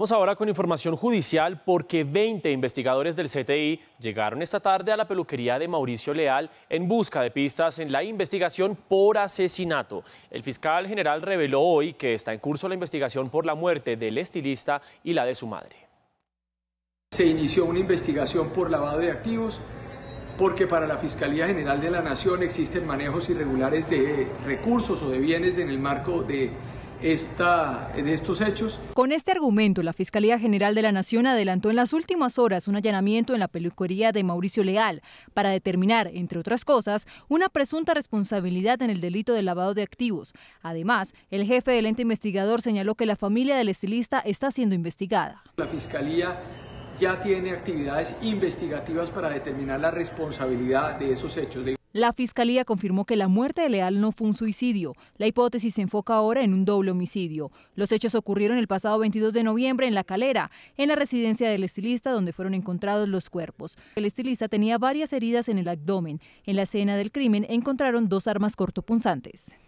Vamos ahora con información judicial porque 20 investigadores del CTI llegaron esta tarde a la peluquería de Mauricio Leal en busca de pistas en la investigación por asesinato. El fiscal general reveló hoy que está en curso la investigación por la muerte del estilista y la de su madre. Se inició una investigación por lavado de activos porque para la Fiscalía General de la Nación existen manejos irregulares de recursos o de bienes en el marco de Está en estos hechos. Con este argumento, la Fiscalía General de la Nación adelantó en las últimas horas un allanamiento en la peluquería de Mauricio Leal para determinar, entre otras cosas, una presunta responsabilidad en el delito de lavado de activos. Además, el jefe del ente investigador señaló que la familia del estilista está siendo investigada. La Fiscalía ya tiene actividades investigativas para determinar la responsabilidad de esos hechos. de la fiscalía confirmó que la muerte de Leal no fue un suicidio. La hipótesis se enfoca ahora en un doble homicidio. Los hechos ocurrieron el pasado 22 de noviembre en La Calera, en la residencia del estilista donde fueron encontrados los cuerpos. El estilista tenía varias heridas en el abdomen. En la escena del crimen encontraron dos armas cortopunzantes.